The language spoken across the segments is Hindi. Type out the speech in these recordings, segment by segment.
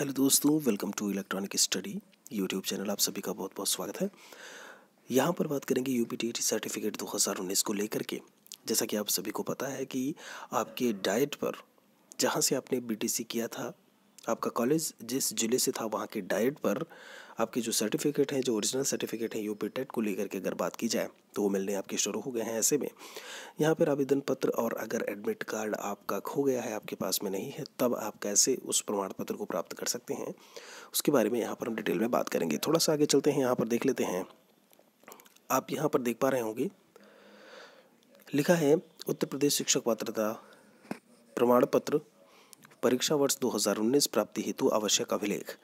हेलो दोस्तों welcome to electronic study YouTube channel आप सभी का बहुत बहुत स्वागत है यहाँ पर बात करेंगे यू सर्टिफिकेट 2019 को लेकर के जैसा कि आप सभी को पता है कि आपके डाइट पर जहाँ से आपने बी किया था आपका कॉलेज जिस ज़िले से था वहाँ के डाइट पर आपके जो सर्टिफिकेट हैं जो ओरिजिनल सर्टिफिकेट हैं यूपी टेट को लेकर के अगर बात की जाए तो वो मिलने आपके शुरू हो गए हैं ऐसे में यहाँ पर आवेदन पत्र और अगर एडमिट कार्ड आपका खो गया है आपके पास में नहीं है तब आप कैसे उस प्रमाण पत्र को प्राप्त कर सकते हैं उसके बारे में यहाँ पर हम डिटेल में बात करेंगे थोड़ा सा आगे चलते हैं यहाँ पर देख लेते हैं आप यहाँ पर देख पा रहे होंगे लिखा है उत्तर प्रदेश शिक्षक पात्रता प्रमाण पत्र परीक्षा वर्ष 2019 प्राप्ति हेतु आवश्यक अभिलेख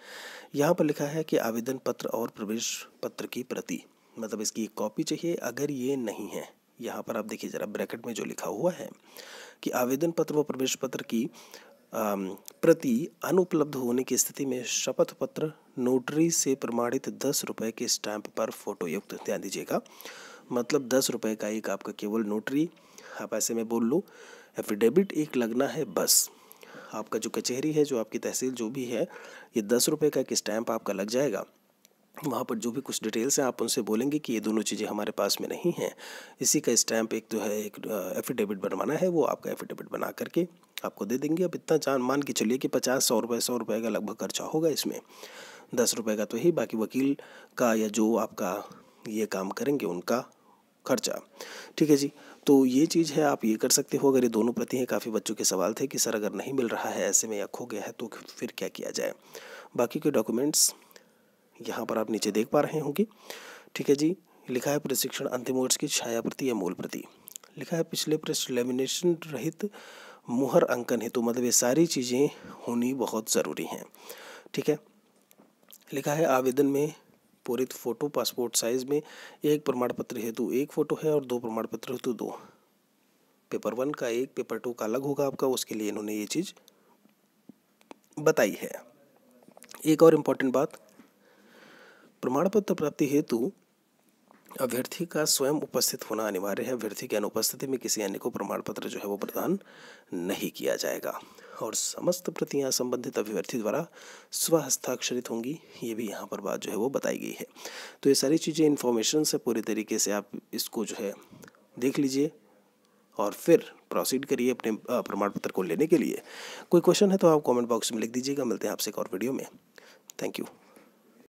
यहाँ पर लिखा है कि आवेदन पत्र और प्रवेश पत्र की प्रति मतलब इसकी एक कॉपी चाहिए अगर ये नहीं है यहाँ पर आप देखिए जरा ब्रैकेट में जो लिखा हुआ है कि आवेदन पत्र व प्रवेश पत्र की प्रति अनुपलब्ध होने की स्थिति में शपथ पत्र नोटरी से प्रमाणित दस रुपये के स्टैंप पर फोटो युक्त ध्यान दीजिएगा मतलब दस रुपये का एक आपका केवल नोटरी आप हाँ, ऐसे में बोल लो एफिडेविट एक लगना है बस आपका जो कचहरी है जो आपकी तहसील जो भी है ये दस रुपये का एक स्टैम्प आपका लग जाएगा वहाँ पर जो भी कुछ डिटेल्स हैं आप उनसे बोलेंगे कि ये दोनों चीज़ें हमारे पास में नहीं हैं इसी का स्टैम्प एक तो है एक एफिडेविट बनवाना है वो आपका एफिडेविट बना करके आपको दे देंगे अब इतना जान मान के चलिए कि पचास सौ रुपये सौ रुपये का लगभग खर्चा होगा इसमें दस रुपये का तो ही बाकी वकील का या जो आपका ये काम करेंगे उनका खर्चा ठीक है जी तो ये चीज़ है आप ये कर सकते हो अगर ये दोनों प्रति हैं काफ़ी बच्चों के सवाल थे कि सर अगर नहीं मिल रहा है ऐसे में या खो गया है तो फिर क्या किया जाए बाकी के डॉक्यूमेंट्स यहाँ पर आप नीचे देख पा रहे होंगे ठीक है जी लिखा है प्रशिक्षण अंतिम वर्ष की छाया प्रति या मूल प्रति लिखा है पिछले पृष्ठ लेमिनेशन रहित मुहर अंकन हेतु तो मतलब ये सारी चीज़ें होनी बहुत ज़रूरी हैं ठीक है लिखा है आवेदन में पूरित फोटो पासपोर्ट साइज में एक प्रमाण पत्र हेतु एक फोटो है और दो प्रमाण पत्र हेतु दो पेपर वन का एक पेपर टू का अलग होगा आपका उसके लिए इन्होंने ये चीज़ बताई है एक और इम्पोर्टेंट बात प्रमाण पत्र प्राप्ति हेतु अभ्यर्थी का स्वयं उपस्थित होना अनिवार्य है अभ्यर्थी की अनुपस्थिति में किसी अन्य को प्रमाण पत्र जो है वो प्रदान नहीं किया जाएगा और समस्त प्रतियां संबंधित अभ्यर्थी द्वारा स्वहस्ताक्षरित होंगी ये भी यहाँ पर बात जो है वो बताई गई है तो ये सारी चीज़ें इन्फॉर्मेशन से पूरी तरीके से आप इसको जो है देख लीजिए और फिर प्रोसीड करिए अपने प्रमाण पत्र को लेने के लिए कोई क्वेश्चन है तो आप कमेंट बॉक्स में लिख दीजिएगा मिलते हैं आपसे एक और वीडियो में थैंक यू